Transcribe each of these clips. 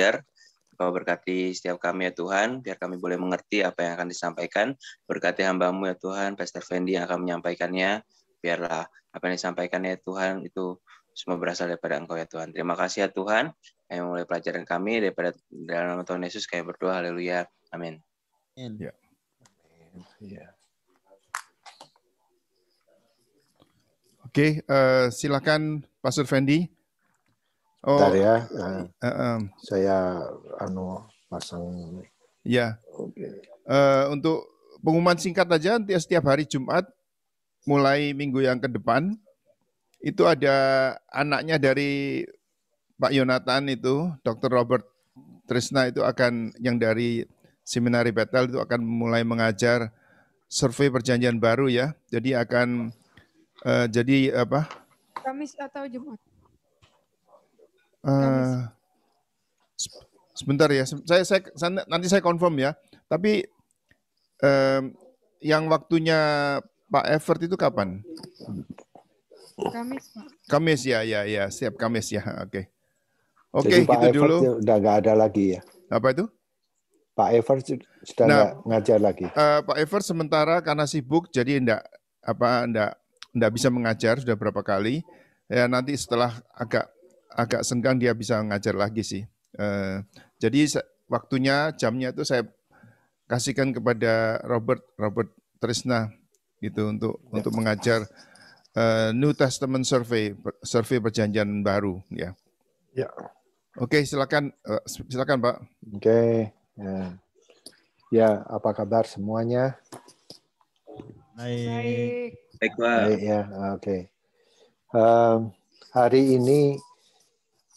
belajar. Kau berkati setiap kami ya Tuhan, biar kami boleh mengerti apa yang akan disampaikan. Berkati hambamu ya Tuhan, Pastor Fendi yang akan menyampaikannya. Biarlah apa yang disampaikan ya Tuhan itu semua berasal daripada Engkau ya Tuhan. Terima kasih ya Tuhan yang mulai pelajaran kami daripada dalam nama Tuhan Yesus kami berdoa haleluya. Amin. Amin. Ya. ya. Oke, okay, uh, eh, silakan Pastor Fendi. Oh, Bentar ya. Uh, uh, um. saya anu pasang. Ya. Okay. Uh, eh, untuk pengumuman singkat aja, nanti setiap hari Jumat mulai minggu yang ke depan itu ada anaknya dari Pak Yonatan itu, Dr. Robert Trisna itu akan yang dari Seminari Betel itu akan mulai mengajar survei perjanjian baru ya. Jadi akan uh, jadi apa? Kamis atau Jumat. Eh, sebentar ya, saya, saya nanti saya confirm ya. Tapi um, yang waktunya Pak Evert itu kapan? Kamis, Pak. Kamis ya, ya, ya, siap Kamis ya, oke. Okay. Oke, okay, gitu dulu. Ya udah nggak ada lagi ya. Apa itu? Pak Evert sudah nah, ngajar lagi. Uh, Pak Evert sementara karena sibuk jadi enggak apa enggak enggak bisa mengajar sudah berapa kali. Ya nanti setelah agak agak senggang dia bisa ngajar lagi sih. Eh, jadi waktunya jamnya itu saya kasihkan kepada Robert Robert Trisna gitu untuk ya. untuk mengajar uh, New Testament Survey survei perjanjian baru ya. Ya. Oke, silakan uh, silakan Pak. Oke. Okay. Ya. ya, apa kabar semuanya? Baik. Baik, Pak. Baik ya, oke. Okay. Um, ehm, hari ini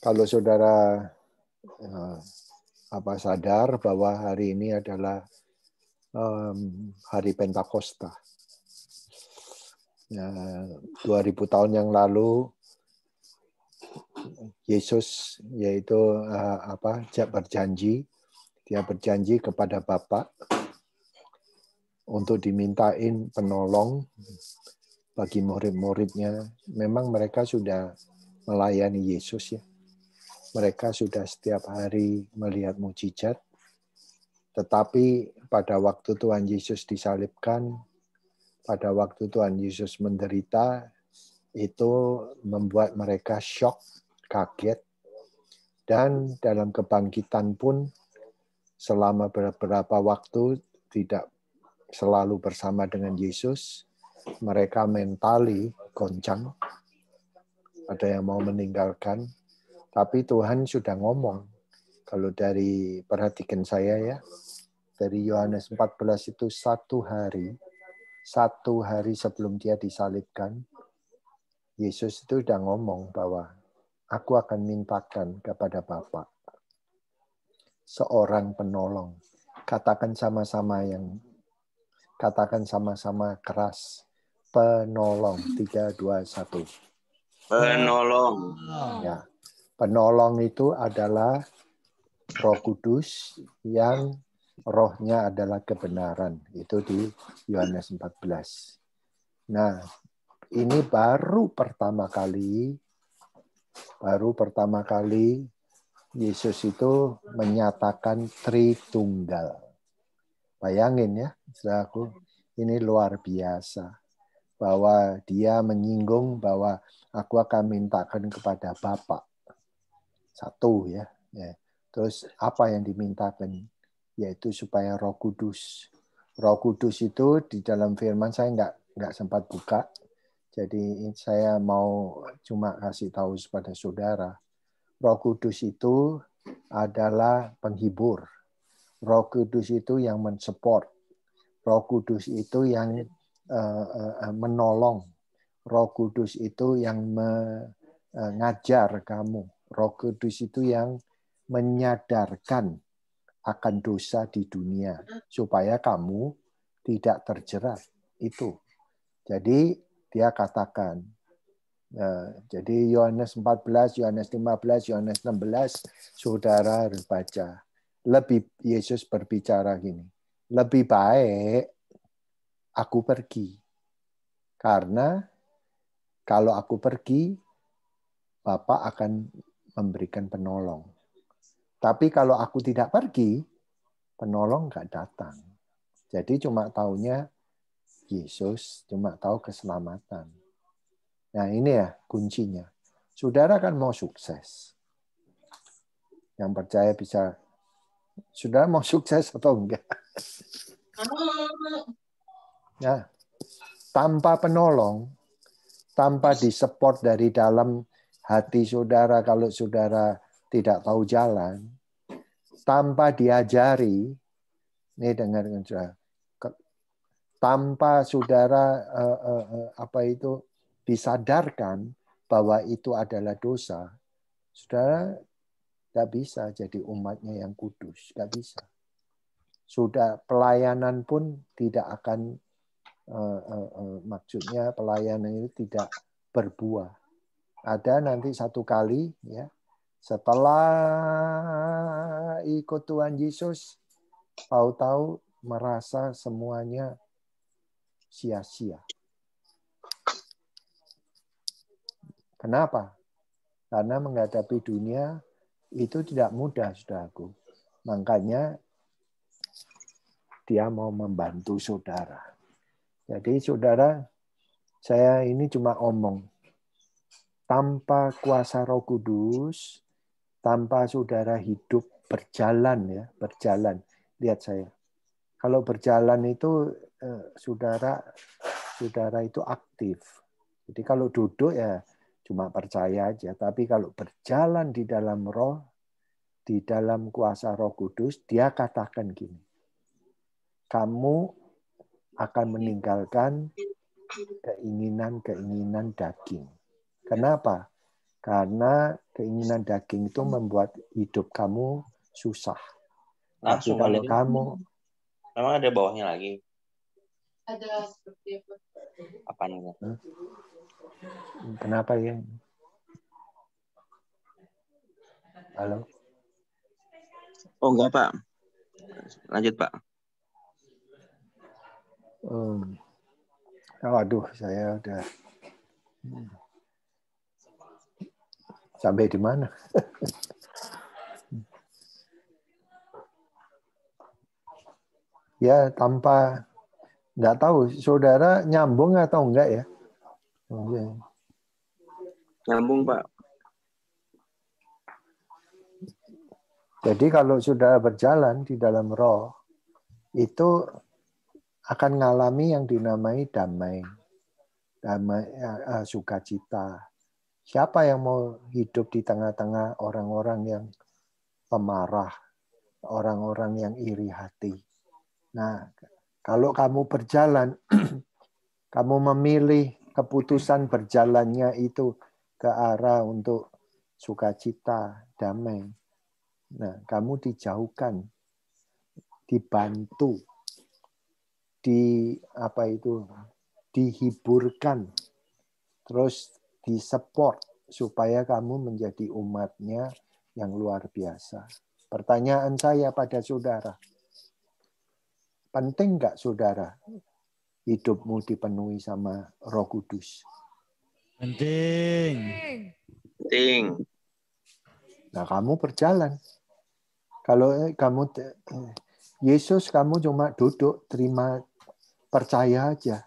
kalau saudara eh, apa sadar bahwa hari ini adalah um, hari Pentakosta. Ya, 2000 tahun yang lalu Yesus yaitu uh, apa berjanji dia berjanji kepada Bapa untuk dimintain penolong bagi murid-muridnya. Memang mereka sudah melayani Yesus ya mereka sudah setiap hari melihat mujizat, tetapi pada waktu Tuhan Yesus disalibkan, pada waktu Tuhan Yesus menderita, itu membuat mereka shock, kaget, dan dalam kebangkitan pun selama beberapa waktu tidak selalu bersama dengan Yesus, mereka mentali goncang, ada yang mau meninggalkan, tapi Tuhan sudah ngomong. Kalau dari perhatikan saya ya, dari Yohanes 14 itu satu hari, satu hari sebelum dia disalibkan, Yesus itu sudah ngomong bahwa aku akan mintakan kepada Bapa seorang penolong. Katakan sama-sama yang katakan sama-sama keras penolong tiga dua satu penolong. Ya. Penolong itu adalah Roh Kudus yang rohnya adalah kebenaran. Itu di Yohanes 14. Nah, ini baru pertama kali baru pertama kali Yesus itu menyatakan Tritunggal. Bayangin ya, saudaraku, ini luar biasa bahwa dia menyinggung bahwa aku akan mintakan kepada Bapak satu ya. ya. Terus apa yang dimintakan? Yaitu supaya Roh Kudus. Roh Kudus itu di dalam Firman saya nggak nggak sempat buka. Jadi saya mau cuma kasih tahu kepada saudara. Roh Kudus itu adalah penghibur. Roh Kudus itu yang mensupport. Roh Kudus itu yang eh, eh, menolong. Roh Kudus itu yang mengajar eh, kamu. Roh Kudus itu yang menyadarkan akan dosa di dunia supaya kamu tidak terjerat itu. Jadi dia katakan ya, jadi Yohanes 14, Yohanes 15, Yohanes 16, saudara harus baca. Lebih Yesus berbicara gini, lebih baik aku pergi. Karena kalau aku pergi, Bapak akan memberikan penolong. Tapi kalau aku tidak pergi, penolong nggak datang. Jadi cuma taunya Yesus, cuma tahu keselamatan. Nah ini ya kuncinya. Saudara kan mau sukses. Yang percaya bisa. Saudara mau sukses atau enggak? Nah, tanpa penolong, tanpa disupport dari dalam hati saudara kalau saudara tidak tahu jalan, tanpa diajari, ini dengar saudara, tanpa saudara eh, eh, eh, apa itu disadarkan bahwa itu adalah dosa, saudara tidak bisa jadi umatnya yang kudus, tidak bisa. Sudah pelayanan pun tidak akan eh, eh, eh maksudnya pelayanan itu tidak berbuah ada nanti satu kali ya setelah ikut Tuhan Yesus tahu-tahu merasa semuanya sia-sia. Kenapa? Karena menghadapi dunia itu tidak mudah, saudaraku. Makanya dia mau membantu saudara. Jadi saudara, saya ini cuma omong, tanpa kuasa Roh Kudus, tanpa saudara hidup berjalan ya, berjalan. Lihat saya. Kalau berjalan itu eh, saudara saudara itu aktif. Jadi kalau duduk ya cuma percaya aja, tapi kalau berjalan di dalam roh di dalam kuasa Roh Kudus, dia katakan gini. Kamu akan meninggalkan keinginan-keinginan daging. Kenapa? Karena keinginan daging itu membuat hidup kamu susah. Langsung Tapi kalau kamu Memang ada bawahnya lagi. Ada seperti apa? Apa namanya? Hmm? Kenapa ya? Halo. Oh enggak Pak. Lanjut Pak. Hmm. Oh, aduh, saya udah sampai di mana? ya tanpa nggak tahu saudara nyambung atau enggak ya? Nyambung pak. Jadi kalau sudah berjalan di dalam roh itu akan mengalami yang dinamai damai, damai uh, sukacita, Siapa yang mau hidup di tengah-tengah orang-orang yang pemarah, orang-orang yang iri hati? Nah, kalau kamu berjalan, kamu memilih keputusan berjalannya itu ke arah untuk sukacita, damai. Nah, kamu dijauhkan, dibantu, di apa itu, dihiburkan, terus disupport supaya kamu menjadi umatnya yang luar biasa. Pertanyaan saya pada saudara, penting nggak saudara hidupmu dipenuhi sama roh kudus? Penting. Penting. Nah kamu berjalan. Kalau eh, kamu eh, Yesus kamu cuma duduk terima percaya aja.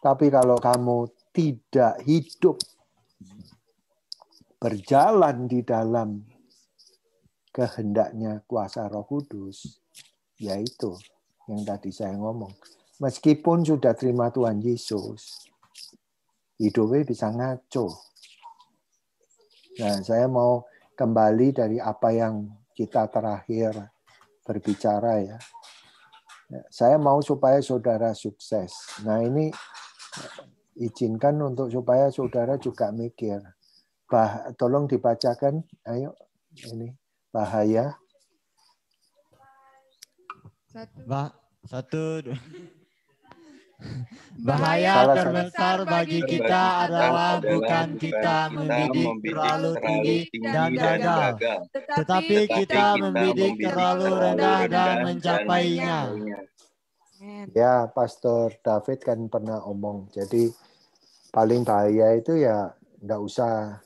Tapi kalau kamu tidak hidup berjalan di dalam kehendaknya kuasa Roh Kudus, yaitu yang tadi saya ngomong. Meskipun sudah terima Tuhan Yesus, hidupnya bisa ngaco. Nah, saya mau kembali dari apa yang kita terakhir berbicara ya. Saya mau supaya saudara sukses. Nah, ini izinkan untuk supaya saudara juga mikir. Bah, tolong dibacakan, ayo ini bahaya. Satu. Bah, satu. Bahaya terbesar bagi kita adalah bukan kita membidik terlalu tinggi dan gagal, tetapi kita membidik terlalu rendah dan mencapainya. Ya, Pastor David kan pernah omong. Jadi paling bahaya itu ya nggak usah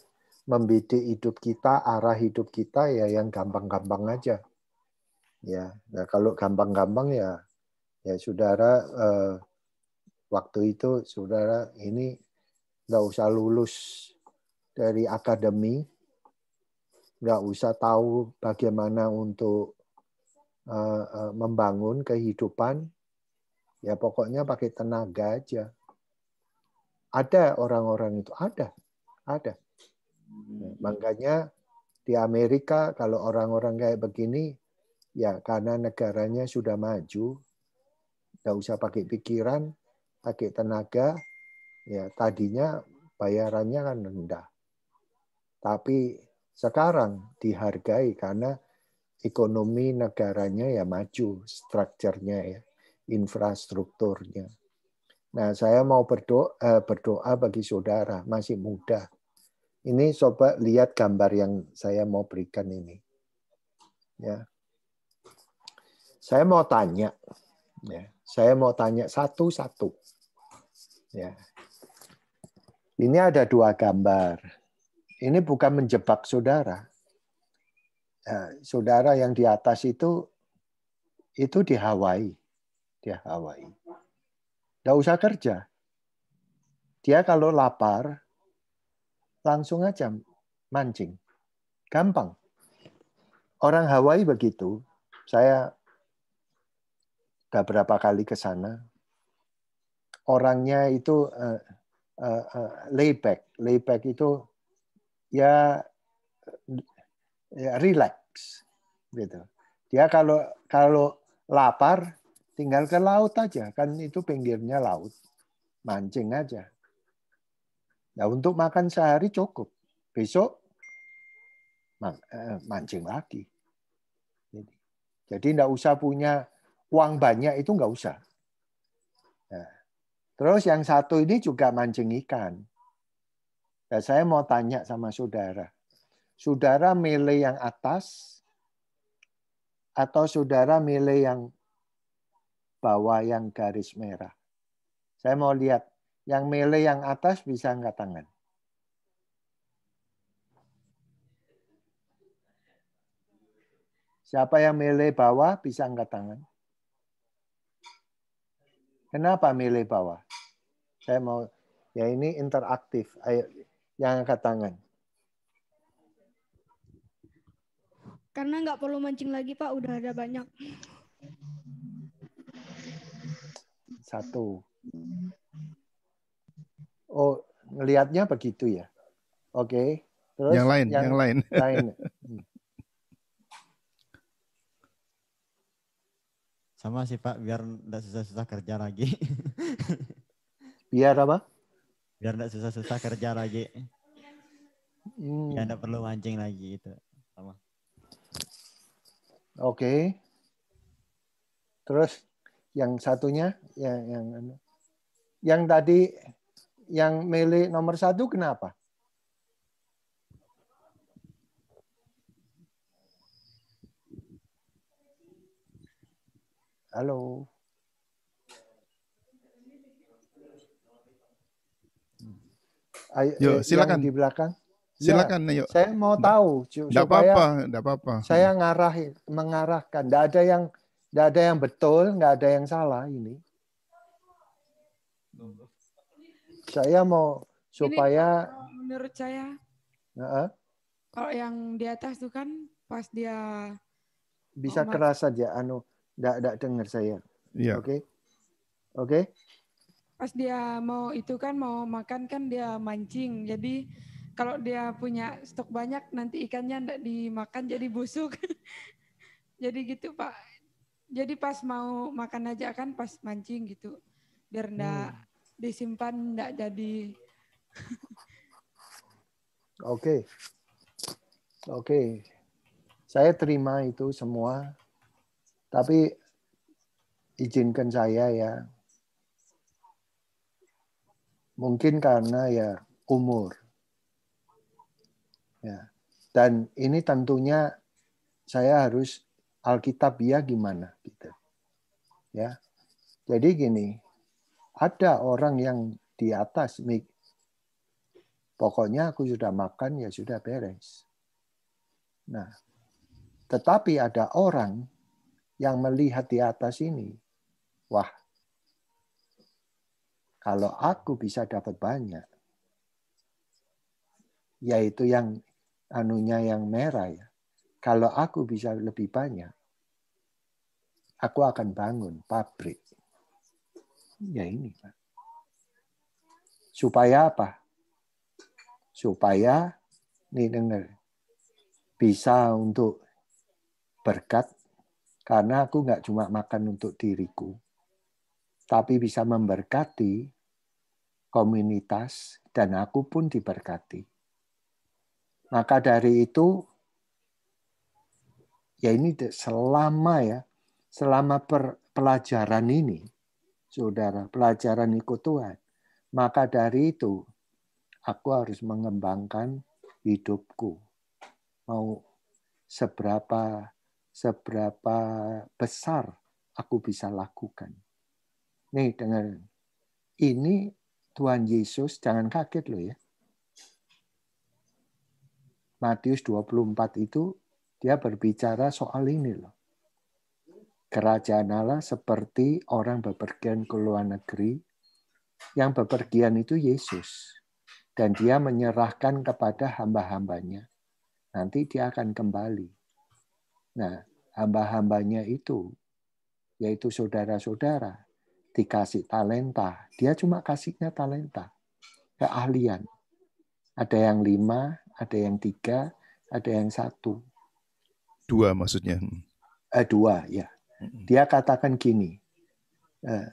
membidik hidup kita, arah hidup kita ya yang gampang-gampang aja. Ya, nah kalau gampang-gampang ya, ya saudara eh, waktu itu saudara ini nggak usah lulus dari akademi, nggak usah tahu bagaimana untuk eh, eh, membangun kehidupan, Ya pokoknya pakai tenaga aja. Ada orang-orang itu, ada, ada. Hmm. makanya di Amerika kalau orang-orang kayak begini, ya karena negaranya sudah maju, nggak usah pakai pikiran, pakai tenaga, ya tadinya bayarannya kan rendah. Tapi sekarang dihargai karena ekonomi negaranya ya maju, strukturnya ya infrastrukturnya. Nah, saya mau berdoa, eh, berdoa bagi saudara masih muda. Ini coba lihat gambar yang saya mau berikan ini. Ya. Saya mau tanya, ya. Saya mau tanya satu-satu. Ya. Ini ada dua gambar. Ini bukan menjebak saudara. Ya, saudara yang di atas itu itu di Hawaii dia Hawaii. Nggak usah kerja. Dia kalau lapar, langsung aja mancing. Gampang. Orang Hawaii begitu. Saya sudah berapa kali ke sana. Orangnya itu uh, eh, uh, eh, uh, eh, layback. Layback itu ya, ya relax gitu. Dia kalau kalau lapar Tinggal ke laut aja, kan itu pinggirnya laut. Mancing aja. Nah, untuk makan sehari cukup. Besok eh, mancing lagi. Jadi tidak usah punya uang banyak itu nggak usah. Nah, terus yang satu ini juga mancing ikan. Nah, saya mau tanya sama saudara, saudara milih yang atas atau saudara milih yang bawah yang garis merah. Saya mau lihat yang mele yang atas bisa angkat tangan. Siapa yang mele bawah bisa angkat tangan. Kenapa mele bawah? Saya mau ya ini interaktif. Ayo yang angkat tangan. Karena nggak perlu mancing lagi Pak, udah ada banyak satu. Mm-hmm. Oh, ngelihatnya begitu ya. Oke. Okay. Terus yang lain, yang, yang lain. lain. Hmm. Sama sih Pak, biar tidak susah-susah kerja lagi. biar apa? Biar tidak susah-susah kerja lagi. Hmm. Biar tidak perlu mancing lagi itu. Sama. Oke. Okay. Terus yang satunya ya yang anu. yang tadi yang milih nomor satu kenapa? Halo. Ayo, Yo, eh, silakan di belakang. Ya, silakan, ya, Saya mau tahu. Tidak apa-apa, tidak apa-apa. Saya ngarah, mengarahkan. Tidak ada yang Nggak ada yang betul, nggak ada yang salah ini. Saya mau supaya. Ini, menurut saya. Uh-uh. Kalau yang di atas tuh kan pas dia. Bisa oh, keras saja, anu, nggak nggak dengar saya. Iya. Oke, Yeah. Oke, okay? oke. Okay? Pas dia mau itu kan mau makan kan dia mancing, jadi kalau dia punya stok banyak nanti ikannya tidak dimakan jadi busuk. jadi gitu Pak jadi pas mau makan aja kan pas mancing gitu biar ndak hmm. disimpan ndak jadi oke oke okay. okay. saya terima itu semua tapi izinkan saya ya mungkin karena ya umur ya dan ini tentunya saya harus Alkitab ya gimana gitu. Ya. Jadi gini, ada orang yang di atas mik pokoknya aku sudah makan ya sudah beres. Nah, tetapi ada orang yang melihat di atas ini, wah, kalau aku bisa dapat banyak, yaitu yang anunya yang merah ya, kalau aku bisa lebih banyak, aku akan bangun pabrik. Ya ini, Supaya apa? Supaya, nih dengar, bisa untuk berkat, karena aku nggak cuma makan untuk diriku, tapi bisa memberkati komunitas dan aku pun diberkati. Maka dari itu ya ini selama ya selama per, pelajaran ini saudara pelajaran ikut Tuhan maka dari itu aku harus mengembangkan hidupku mau seberapa seberapa besar aku bisa lakukan nih dengar ini Tuhan Yesus jangan kaget loh ya Matius 24 itu dia berbicara soal ini loh. Kerajaan Allah seperti orang bepergian ke luar negeri. Yang bepergian itu Yesus. Dan dia menyerahkan kepada hamba-hambanya. Nanti dia akan kembali. Nah, hamba-hambanya itu, yaitu saudara-saudara, dikasih talenta. Dia cuma kasihnya talenta, keahlian. Ada yang lima, ada yang tiga, ada yang satu. Dua maksudnya. Hmm. Eh, dua, ya. Hmm. Dia katakan gini, eh,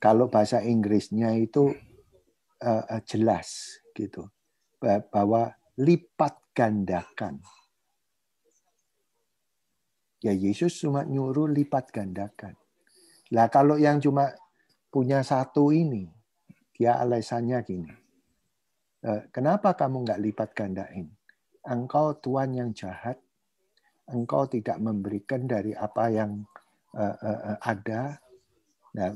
kalau bahasa Inggrisnya itu eh, eh jelas gitu, bahwa lipat gandakan. Ya Yesus cuma nyuruh lipat gandakan. Lah kalau yang cuma punya satu ini, dia alasannya gini. Eh, kenapa kamu nggak lipat gandain? Engkau Tuhan yang jahat, engkau tidak memberikan dari apa yang uh, uh, uh, ada. Nah,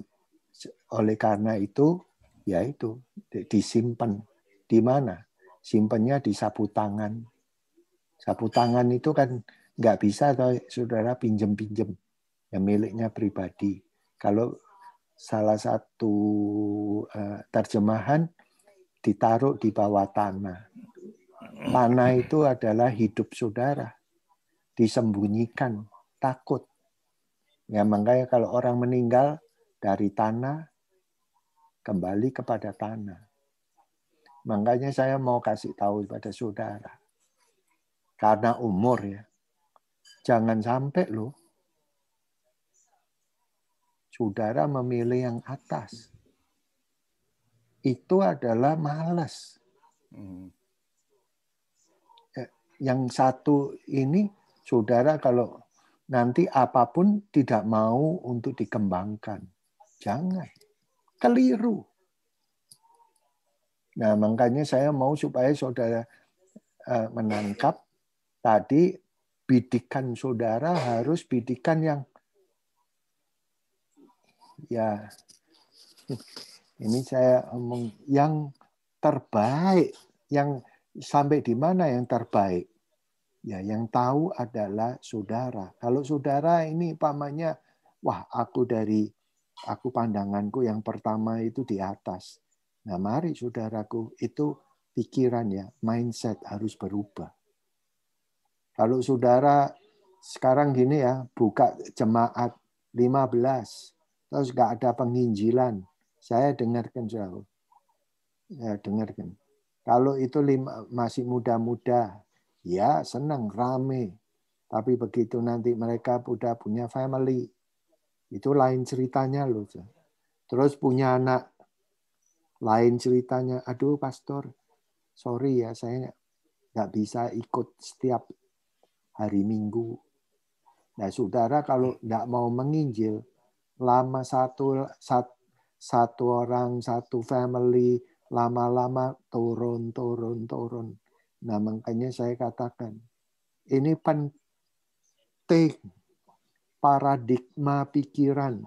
oleh karena itu, ya itu disimpan di mana? Simpannya di sapu tangan. Sapu tangan itu kan nggak bisa atau saudara pinjem-pinjem yang miliknya pribadi. Kalau salah satu uh, terjemahan ditaruh di bawah tanah. Tanah itu adalah hidup saudara disembunyikan, takut. Ya makanya kalau orang meninggal dari tanah kembali kepada tanah. Makanya saya mau kasih tahu kepada saudara. Karena umur ya. Jangan sampai loh saudara memilih yang atas. Itu adalah malas. Hmm. Eh, yang satu ini saudara kalau nanti apapun tidak mau untuk dikembangkan. Jangan. Keliru. Nah, makanya saya mau supaya saudara eh, menangkap tadi bidikan saudara harus bidikan yang ya ini saya omong yang terbaik yang sampai di mana yang terbaik Ya, yang tahu adalah saudara. Kalau saudara ini pamannya, wah aku dari aku pandanganku yang pertama itu di atas. Nah, mari saudaraku, itu pikiran ya, mindset harus berubah. Kalau saudara sekarang gini ya, buka jemaat 15, terus gak ada penginjilan. Saya dengarkan jauh. Ya, dengarkan. Kalau itu lima, masih muda-muda, ya senang rame. Tapi begitu nanti mereka udah punya family, itu lain ceritanya loh. Terus punya anak, lain ceritanya. Aduh pastor, sorry ya saya nggak bisa ikut setiap hari minggu. Nah saudara kalau nggak mau menginjil, lama satu, satu, satu orang, satu family, lama-lama turun, turun, turun Nah, makanya saya katakan, ini penting paradigma pikiran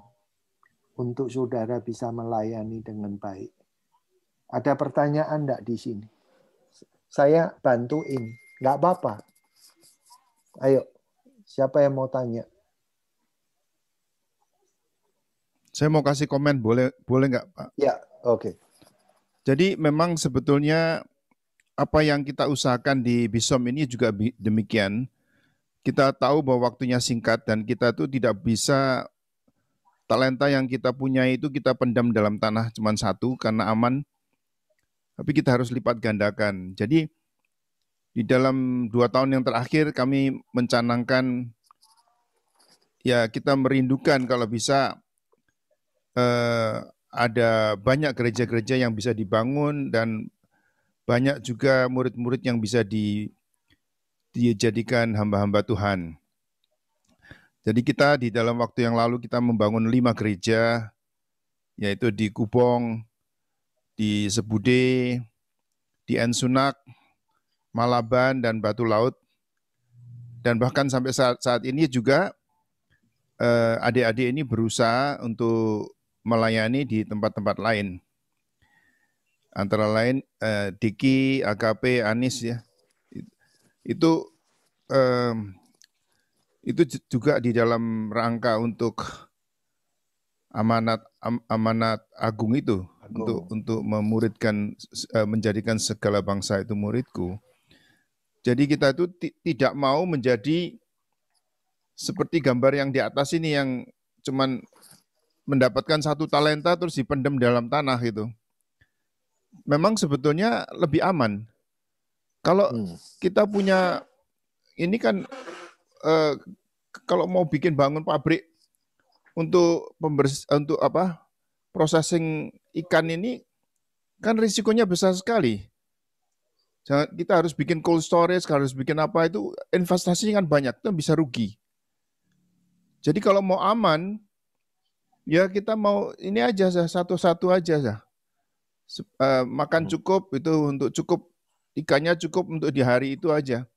untuk saudara bisa melayani dengan baik. Ada pertanyaan enggak di sini? Saya bantuin, enggak apa-apa. Ayo, siapa yang mau tanya? Saya mau kasih komen, boleh boleh nggak Pak? Ya, oke. Okay. Jadi memang sebetulnya apa yang kita usahakan di Bisom ini juga demikian. Kita tahu bahwa waktunya singkat dan kita itu tidak bisa talenta yang kita punya itu kita pendam dalam tanah cuma satu karena aman. Tapi kita harus lipat gandakan. Jadi di dalam dua tahun yang terakhir kami mencanangkan ya kita merindukan kalau bisa eh, ada banyak gereja-gereja yang bisa dibangun dan banyak juga murid-murid yang bisa di, dijadikan hamba-hamba Tuhan. Jadi kita di dalam waktu yang lalu kita membangun lima gereja, yaitu di Kubong, di Sebude, di Ensunak, Malaban, dan Batu Laut. Dan bahkan sampai saat, saat ini juga eh, adik-adik eh, ini berusaha untuk melayani di tempat-tempat lain antara lain eh, Diki, AKP, Anis ya. Itu eh, itu juga di dalam rangka untuk amanat am, amanat agung itu agung. untuk untuk memuridkan eh, menjadikan segala bangsa itu muridku. Jadi kita itu tidak mau menjadi seperti gambar yang di atas ini yang cuman mendapatkan satu talenta terus dipendam dalam tanah gitu memang sebetulnya lebih aman. Kalau hmm. kita punya ini kan eh, kalau mau bikin bangun pabrik untuk pembers untuk apa processing ikan ini kan risikonya besar sekali. Jangan, kita harus bikin cold storage, harus bikin apa itu investasi kan banyak, itu bisa rugi. Jadi kalau mau aman, ya kita mau ini aja satu-satu aja sah uh, makan hmm. cukup itu untuk cukup ikannya cukup untuk di hari itu aja.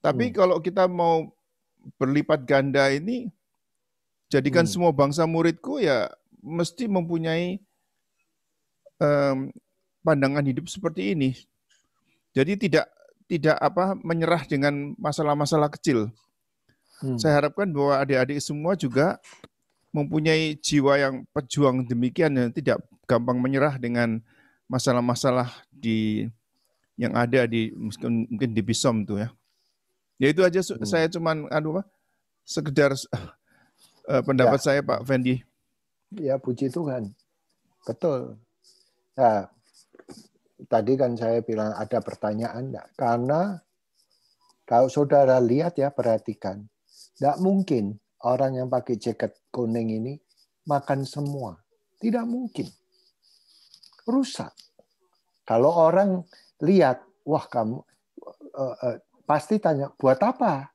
Tapi hmm. kalau kita mau berlipat ganda ini jadikan hmm. semua bangsa muridku ya mesti mempunyai um, pandangan hidup seperti ini. Jadi tidak tidak apa menyerah dengan masalah-masalah kecil. Hmm. Saya harapkan bahwa adik-adik semua juga mempunyai jiwa yang pejuang demikian yang tidak gampang menyerah dengan masalah-masalah di yang ada di mungkin, mungkin di Bisom tuh ya. Ya itu aja hmm. saya cuman aduh apa sekedar uh, pendapat ya. saya Pak Fendi. Ya puji Tuhan. Betul. Ya, tadi kan saya bilang ada pertanyaan enggak? Karena kalau saudara lihat ya perhatikan, tidak mungkin orang yang pakai jaket kuning ini makan semua. Tidak mungkin rusak. Kalau orang lihat, wah kamu uh, uh, pasti tanya buat apa?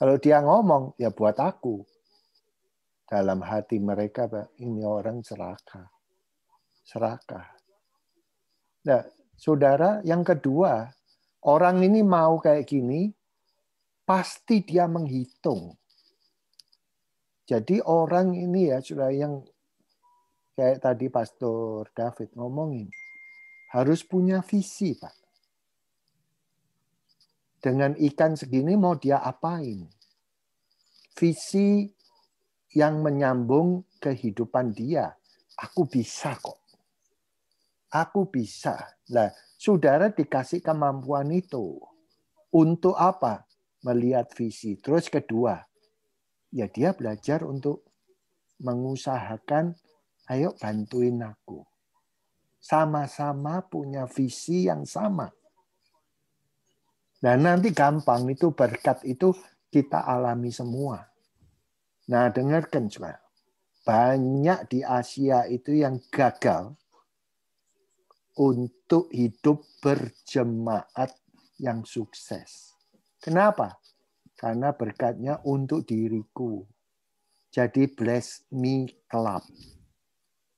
Kalau dia ngomong, ya buat aku. Dalam hati mereka ini orang serakah, Serakah. Nah, saudara, yang kedua, orang ini mau kayak gini, pasti dia menghitung. Jadi orang ini ya sudah yang kayak tadi Pastor David ngomongin, harus punya visi, Pak. Dengan ikan segini mau dia apain? Visi yang menyambung kehidupan dia. Aku bisa kok. Aku bisa. Nah, saudara dikasih kemampuan itu. Untuk apa? Melihat visi. Terus kedua, ya dia belajar untuk mengusahakan Ayo bantuin aku. Sama-sama punya visi yang sama. Dan nanti gampang itu berkat itu kita alami semua. Nah dengarkan juga. Banyak di Asia itu yang gagal untuk hidup berjemaat yang sukses. Kenapa? Karena berkatnya untuk diriku. Jadi bless me club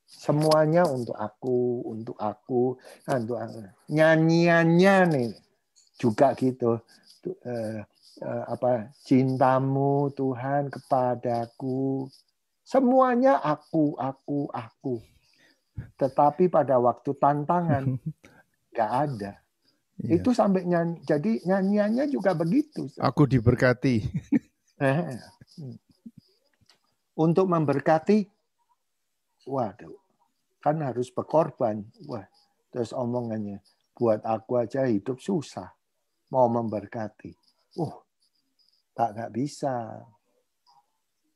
semuanya untuk aku, untuk aku, nah, untuk aku. Eh, nyanyiannya nih juga gitu. Eh, eh, apa cintamu Tuhan kepadaku semuanya aku aku aku tetapi pada waktu tantangan nggak ada iya. itu sampai nyanyi jadi nyanyiannya juga begitu aku diberkati hmm. untuk memberkati Waduh, kan harus berkorban. Wah, terus omongannya, buat aku aja hidup susah. Mau memberkati. Uh, tak nggak bisa.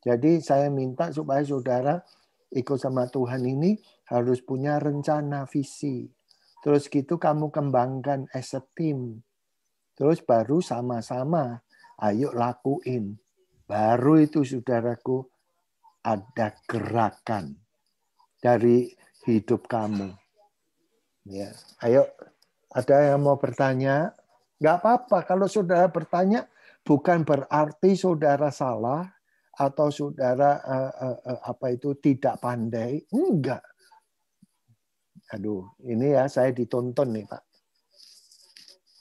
Jadi saya minta supaya saudara ikut sama Tuhan ini harus punya rencana visi. Terus gitu kamu kembangkan as a team. Terus baru sama-sama ayo lakuin. Baru itu saudaraku ada gerakan dari hidup kamu. Ya, ayo ada yang mau bertanya? Nggak apa-apa kalau saudara bertanya bukan berarti saudara salah atau saudara uh, uh, uh, apa itu tidak pandai. Enggak. Aduh, ini ya saya ditonton nih, Pak.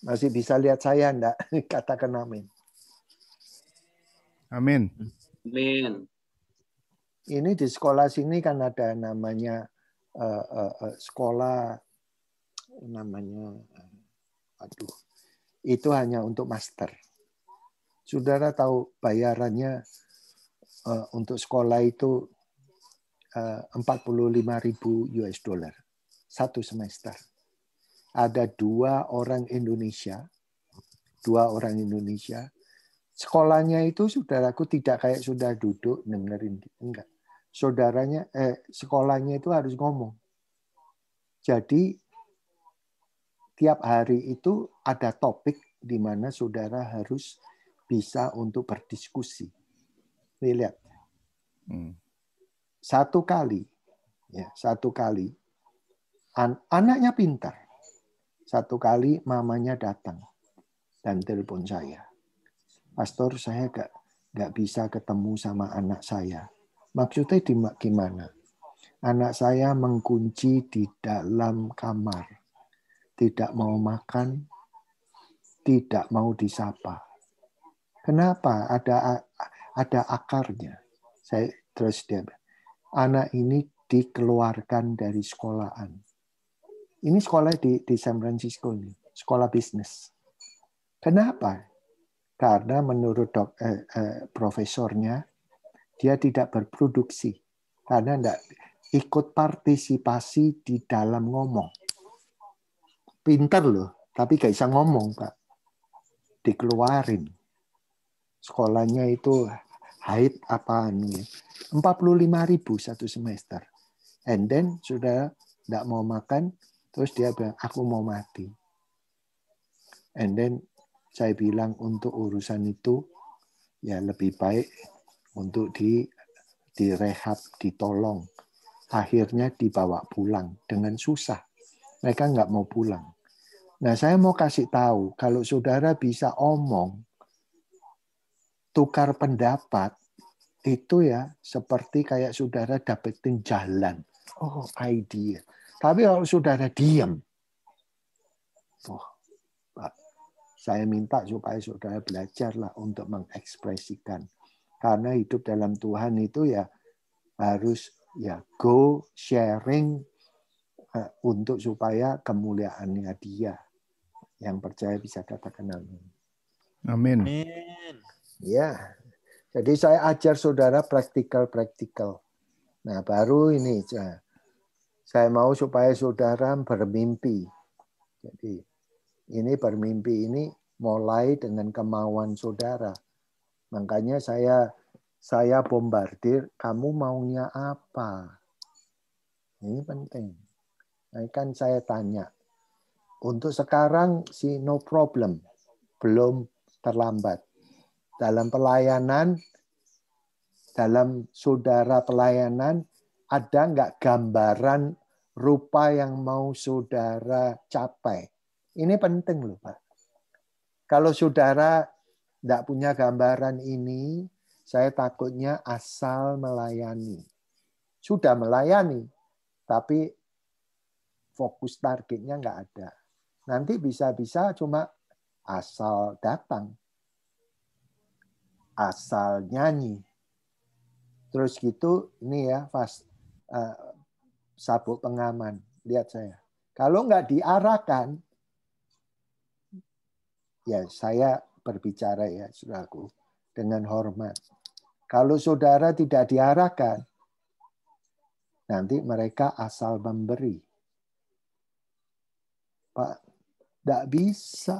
Masih bisa lihat saya enggak? Katakan amin. Amin. Amin ini di sekolah sini kan ada namanya uh, uh, uh, sekolah namanya aduh itu hanya untuk master. Saudara tahu bayarannya uh, untuk sekolah itu uh, 45.000 US dollar satu semester. Ada dua orang Indonesia, dua orang Indonesia. Sekolahnya itu saudaraku tidak kayak sudah duduk dengerin enggak saudaranya eh sekolahnya itu harus ngomong. Jadi tiap hari itu ada topik di mana saudara harus bisa untuk berdiskusi. Nih lihat. Hmm. Satu kali ya, satu kali an anaknya pintar. Satu kali mamanya datang dan telepon saya. Pastor, saya gak, gak bisa ketemu sama anak saya Maksudnya di gimana? Anak saya mengkunci di dalam kamar. Tidak mau makan, tidak mau disapa. Kenapa? Ada ada akarnya. Saya terus dia anak ini dikeluarkan dari sekolahan. Ini sekolah di, di San Francisco ini sekolah bisnis. Kenapa? Karena menurut dok, eh, eh, profesornya dia tidak berproduksi karena tidak ikut partisipasi di dalam ngomong. Pinter loh, tapi gak bisa ngomong, Kak. Dikeluarin. Sekolahnya itu haid apaan ya. 45 ribu satu semester. And then sudah tidak mau makan, terus dia bilang, aku mau mati. And then saya bilang untuk urusan itu ya lebih baik untuk di direhab, ditolong. Akhirnya dibawa pulang dengan susah. Mereka nggak mau pulang. Nah, saya mau kasih tahu, kalau saudara bisa omong, tukar pendapat, itu ya seperti kayak saudara dapetin jalan. Oh, idea. Tapi kalau saudara diam, oh, saya minta supaya saudara belajarlah untuk mengekspresikan karena hidup dalam Tuhan itu ya harus ya go sharing eh, untuk supaya kemuliaannya dia yang percaya bisa katakan amin. Amin. Ya. Jadi saya ajar saudara praktikal-praktikal. Nah, baru ini ya. saya mau supaya saudara bermimpi. Jadi ini bermimpi ini mulai dengan kemauan saudara Makanya saya saya bombardir, kamu maunya apa? Ini penting. Nah, kan saya tanya. Untuk sekarang si no problem, belum terlambat. Dalam pelayanan, dalam saudara pelayanan, ada nggak gambaran rupa yang mau saudara capai? Ini penting loh Pak. Kalau saudara tidak punya gambaran ini, saya takutnya asal melayani. Sudah melayani, tapi fokus targetnya nggak ada. Nanti bisa-bisa cuma asal datang, asal nyanyi. Terus gitu, ini ya fast uh, eh, sabuk pengaman. Lihat saya. Kalau nggak diarahkan, ya saya berbicara ya, saudaraku, dengan hormat. Kalau saudara tidak diarahkan, nanti mereka asal memberi. Pak, tidak bisa.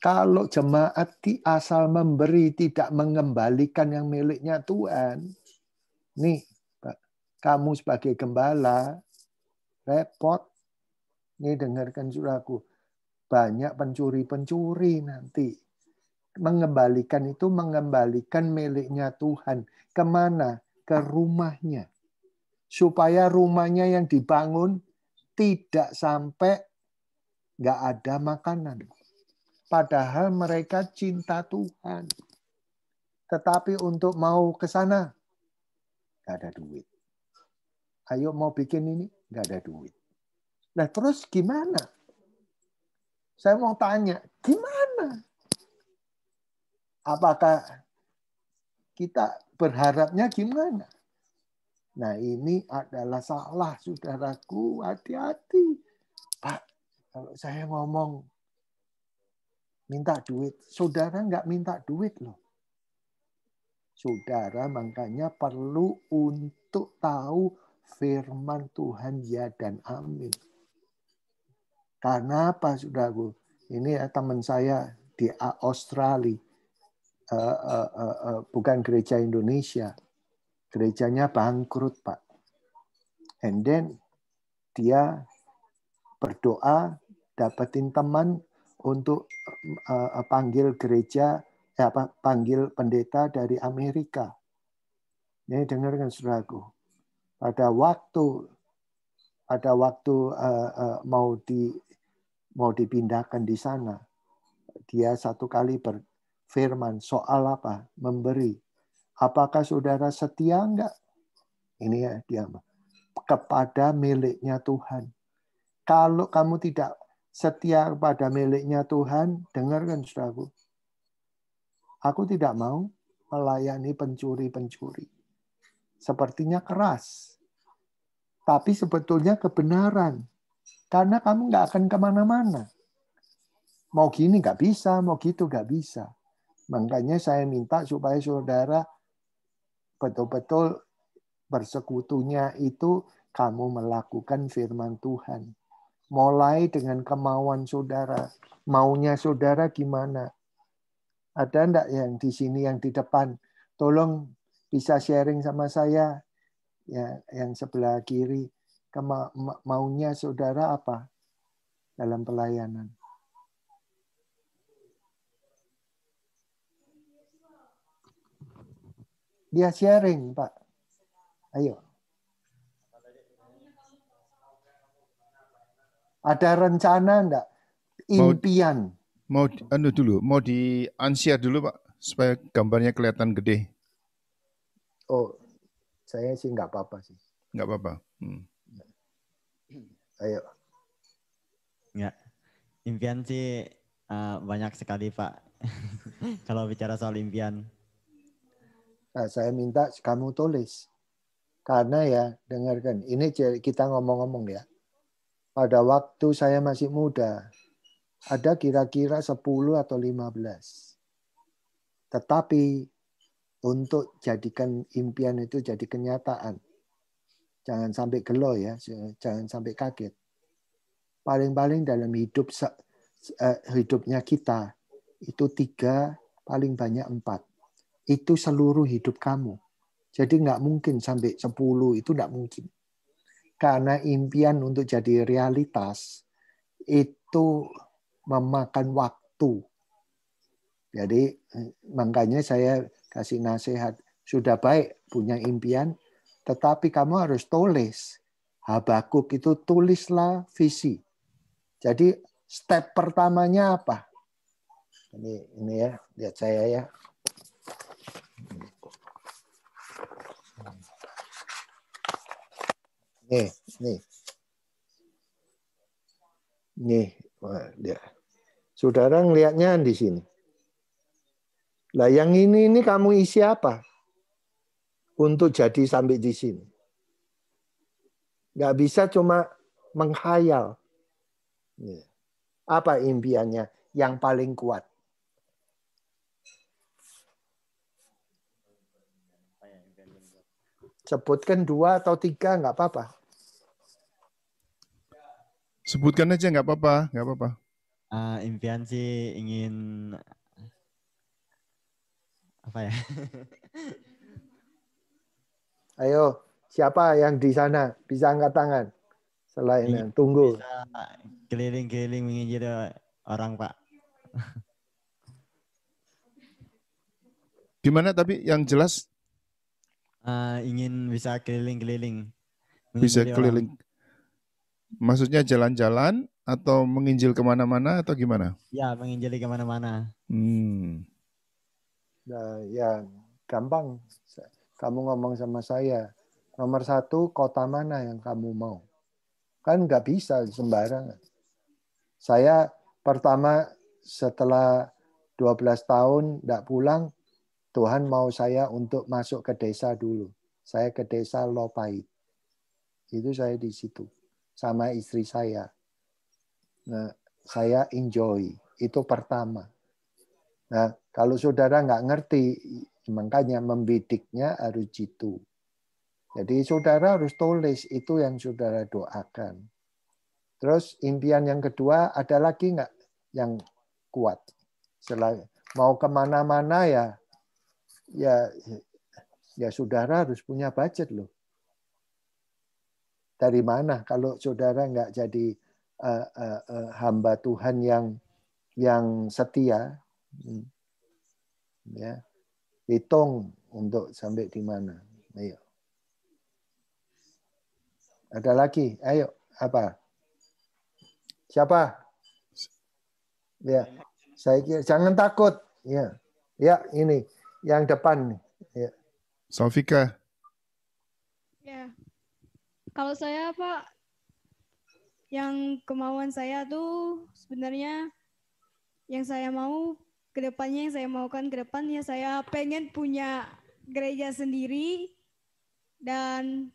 Kalau jemaat asal memberi, tidak mengembalikan yang miliknya Tuhan. Nih, Pak, kamu sebagai gembala, repot. Nih dengarkan suraku banyak pencuri-pencuri nanti. Mengembalikan itu mengembalikan miliknya Tuhan. Kemana? Ke rumahnya. Supaya rumahnya yang dibangun tidak sampai nggak ada makanan. Padahal mereka cinta Tuhan. Tetapi untuk mau ke sana, nggak ada duit. Ayo mau bikin ini, nggak ada duit. Nah terus gimana? Saya mau tanya, gimana? Apakah kita berharapnya gimana? Nah ini adalah salah saudaraku, hati-hati. Pak, kalau saya ngomong minta duit, saudara nggak minta duit loh. Saudara makanya perlu untuk tahu firman Tuhan ya dan amin. Karena apa, saudaraku? Ini ya, teman saya di Australia, uh, uh, uh, uh, bukan gereja Indonesia. Gerejanya bangkrut, Pak. And then dia berdoa dapetin teman untuk uh, panggil gereja ya apa panggil pendeta dari Amerika. Ini dengarkan saudaraku. Pada waktu pada waktu uh, uh, mau di mau dipindahkan di sana. Dia satu kali berfirman, soal apa? Memberi. Apakah saudara setia enggak? Ini ya dia kepada miliknya Tuhan. Kalau kamu tidak setia kepada miliknya Tuhan, dengarkan saudaraku. Aku tidak mau melayani pencuri-pencuri. Sepertinya keras. Tapi sebetulnya kebenaran karena kamu nggak akan kemana-mana. Mau gini nggak bisa, mau gitu nggak bisa. Makanya saya minta supaya saudara betul-betul bersekutunya itu kamu melakukan firman Tuhan. Mulai dengan kemauan saudara. Maunya saudara gimana? Ada enggak yang di sini, yang di depan? Tolong bisa sharing sama saya ya yang sebelah kiri kema maunya saudara apa dalam pelayanan. Dia sharing, Pak. Ayo. Ada rencana enggak? Impian. Mau, mau anu dulu, mau di ansia dulu, Pak, supaya gambarnya kelihatan gede. Oh, saya sih enggak apa-apa sih. Enggak apa-apa. Hmm. Ayo. Ya. Impian sih uh, banyak sekali, Pak. Kalau bicara soal impian. Nah, saya minta kamu tulis. Karena ya, dengarkan. Ini kita ngomong-ngomong ya. Pada waktu saya masih muda, ada kira-kira 10 atau 15. Tetapi untuk jadikan impian itu jadi kenyataan, Jangan sampai gelo ya, jangan sampai kaget. Paling-paling dalam hidup eh, hidupnya kita itu tiga, paling banyak empat. Itu seluruh hidup kamu. Jadi nggak mungkin sampai sepuluh itu nggak mungkin. Karena impian untuk jadi realitas itu memakan waktu. Jadi eh, makanya saya kasih nasihat, sudah baik punya impian, tetapi kamu harus tulis. Habakuk itu tulislah visi. Jadi step pertamanya apa? Ini ini ya, lihat saya ya. Nih, nih. Nih, lihat. Saudara ngelihatnya di sini. Lah yang ini ini kamu isi apa? untuk jadi sampai di sini. Nggak bisa cuma menghayal. Ya. Apa impiannya yang paling kuat? Sebutkan dua atau tiga, nggak apa-apa. Sebutkan aja nggak apa-apa, nggak apa-apa. Uh, impian sih ingin apa ya? Ayo, siapa yang di sana bisa angkat tangan? Selain yang tunggu. Keliling-keliling menginjil orang, Pak. Gimana tapi yang jelas? Uh, ingin bisa keliling-keliling. Bisa keliling. Orang. Maksudnya jalan-jalan atau menginjil kemana-mana atau gimana? Ya, menginjil kemana-mana. Hmm. Nah, ya gampang kamu ngomong sama saya, nomor satu kota mana yang kamu mau? Kan nggak bisa sembarangan. Saya pertama setelah 12 tahun nggak pulang, Tuhan mau saya untuk masuk ke desa dulu. Saya ke desa Lopait. Itu saya di situ sama istri saya. Nah, saya enjoy. Itu pertama. Nah, kalau saudara nggak ngerti Makanya membidiknya harus jitu. Jadi saudara harus tulis itu yang saudara doakan. Terus impian yang kedua ada lagi nggak yang kuat? Selain mau kemana-mana ya, ya, ya saudara harus punya budget loh. Dari mana kalau saudara nggak jadi uh, uh, uh, hamba Tuhan yang yang setia, hmm, ya hitung untuk sampai di mana. Ayo. Ada lagi? Ayo, apa? Siapa? Ya. Saya kira jangan takut. Ya. Ya, ini yang depan nih. Ya. Sofika. Ya. Kalau saya, Pak, yang kemauan saya tuh sebenarnya yang saya mau kedepannya yang saya maukan kedepannya saya pengen punya gereja sendiri dan